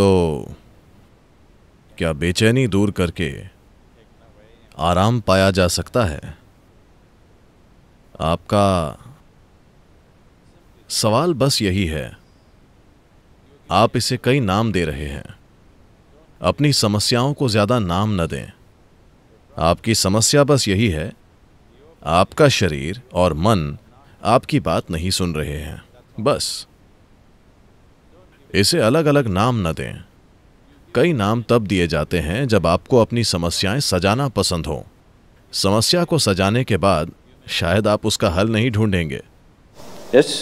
तो क्या बेचैनी दूर करके आराम पाया जा सकता है आपका सवाल बस यही है आप इसे कई नाम दे रहे हैं अपनी समस्याओं को ज़्यादा नाम न दें आपकी समस्या बस यही है आपका शरीर और मन आपकी बात नहीं सुन रहे हैं बस इसे अलग अलग नाम न दें कई नाम तब दिए जाते हैं जब आपको अपनी समस्याएं सजाना पसंद हो समस्या को सजाने के बाद शायद आप उसका हल नहीं ढूंढेंगे yes.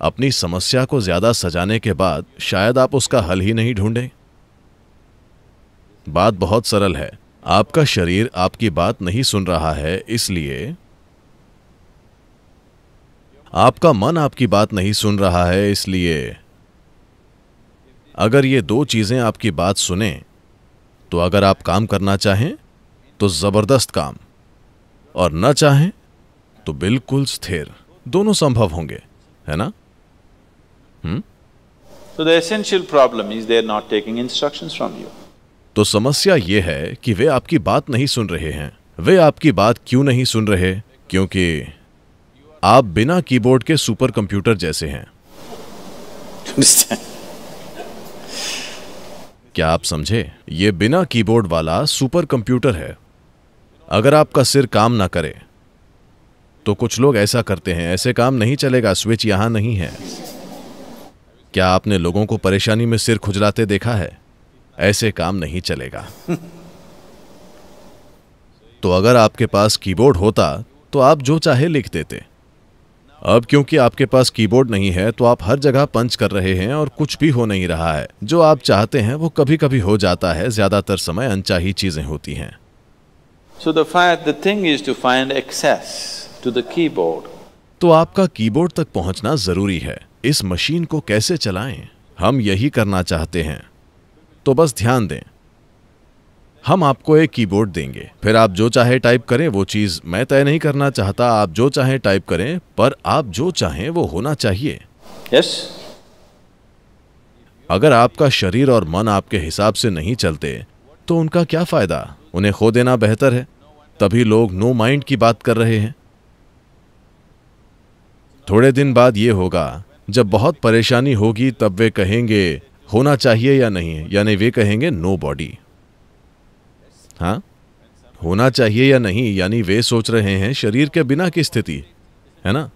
अपनी समस्या को ज्यादा सजाने के बाद शायद आप उसका हल ही नहीं ढूंढें बात बहुत सरल है आपका शरीर आपकी बात नहीं सुन रहा है इसलिए आपका मन आपकी बात नहीं सुन रहा है इसलिए अगर ये दो चीज़ें आपकी बात सुने तो अगर आप काम करना चाहें तो ज़बरदस्त काम और न चाहें तो बिल्कुल स्थिर दोनों संभव होंगे है ना हुँ? So the essential problem is they are not taking तो समस्या ये है कि वे आपकी बात नहीं सुन रहे हैं वे आपकी बात क्यों नहीं सुन रहे क्योंकि आप बिना कीबोर्ड के सुपर कंप्यूटर जैसे हैं क्या आप समझे ये बिना कीबोर्ड वाला सुपर कंप्यूटर है अगर आपका सिर काम ना करे तो कुछ लोग ऐसा करते हैं ऐसे काम नहीं चलेगा स्विच यहां नहीं है क्या आपने लोगों को परेशानी में सिर खुजलाते देखा है ऐसे काम नहीं चलेगा तो अगर आपके पास कीबोर्ड होता तो आप जो चाहे लिख देते अब क्योंकि आपके पास कीबोर्ड नहीं है तो आप हर जगह पंच कर रहे हैं और कुछ भी हो नहीं रहा है जो आप चाहते हैं वो कभी कभी हो जाता है ज्यादातर समय अनचाही चीजें होती हैं So the fact, the to तो आपका कीबोर्ड तक पहुंचना जरूरी है इस मशीन को कैसे चलाएं हम यही करना चाहते हैं तो बस ध्यान दें हम आपको एक कीबोर्ड देंगे फिर आप जो चाहे टाइप करें वो चीज मैं तय नहीं करना चाहता आप जो चाहे टाइप करें पर आप जो चाहें वो होना चाहिए yes. अगर आपका शरीर और मन आपके हिसाब से नहीं चलते तो उनका क्या फायदा उन्हें खो देना बेहतर है तभी लोग नो माइंड की बात कर रहे हैं थोड़े दिन बाद ये होगा जब बहुत परेशानी होगी तब वे कहेंगे होना चाहिए या नहीं यानी वे कहेंगे नो बॉडी हाँ होना चाहिए या नहीं यानी वे सोच रहे हैं शरीर के बिना की स्थिति है ना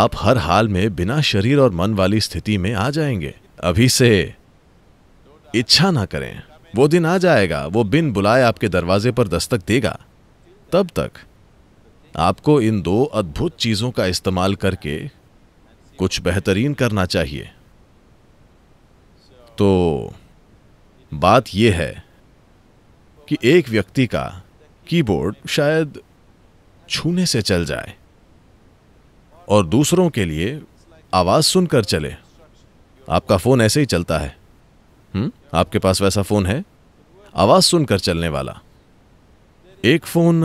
आप हर हाल में बिना शरीर और मन वाली स्थिति में आ जाएंगे अभी से इच्छा ना करें वो दिन आ जाएगा वो बिन बुलाए आपके दरवाजे पर दस्तक देगा तब तक आपको इन दो अद्भुत चीजों का इस्तेमाल करके कुछ बेहतरीन करना चाहिए तो बात यह है कि एक व्यक्ति का कीबोर्ड शायद छूने से चल जाए और दूसरों के लिए आवाज़ सुनकर चले आपका फ़ोन ऐसे ही चलता है हुँ? हम्म? आपके पास वैसा फ़ोन है आवाज़ सुनकर चलने वाला एक फ़ोन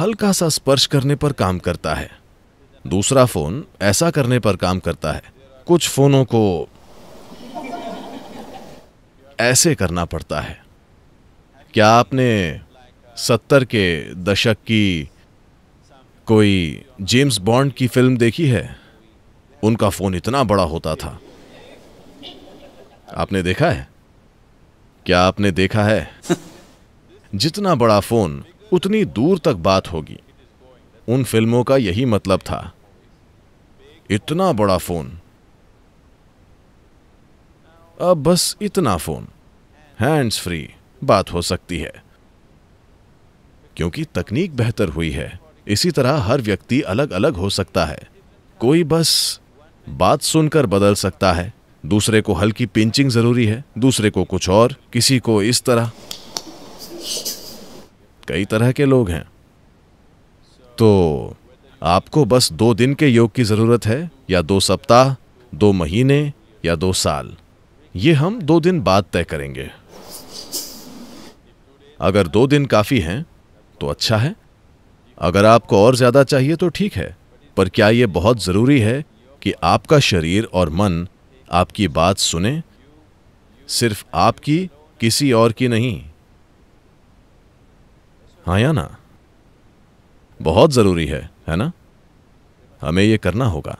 हल्का सा स्पर्श करने पर काम करता है दूसरा फ़ोन ऐसा करने पर काम करता है कुछ फ़ोनों को ऐसे करना पड़ता है क्या आपने सत्तर के दशक की कोई जेम्स बॉन्ड की फिल्म देखी है उनका फोन इतना बड़ा होता था आपने देखा है क्या आपने देखा है जितना बड़ा फोन उतनी दूर तक बात होगी उन फिल्मों का यही मतलब था इतना बड़ा फोन अब बस इतना फोन हैंड्स फ्री बात हो सकती है क्योंकि तकनीक बेहतर हुई है इसी तरह हर व्यक्ति अलग अलग हो सकता है कोई बस बात सुनकर बदल सकता है दूसरे को हल्की पिंचिंग जरूरी है दूसरे को कुछ और किसी को इस तरह कई तरह के लोग हैं तो आपको बस दो दिन के योग की ज़रूरत है या दो सप्ताह दो महीने या दो साल ये हम दो दिन बाद तय करेंगे अगर दो दिन काफ़ी हैं तो अच्छा है अगर आपको और ज़्यादा चाहिए तो ठीक है पर क्या यह बहुत ज़रूरी है कि आपका शरीर और मन आपकी बात सुने सिर्फ आपकी किसी और की नहीं हाँ या ना बहुत ज़रूरी है है ना हमें यह करना होगा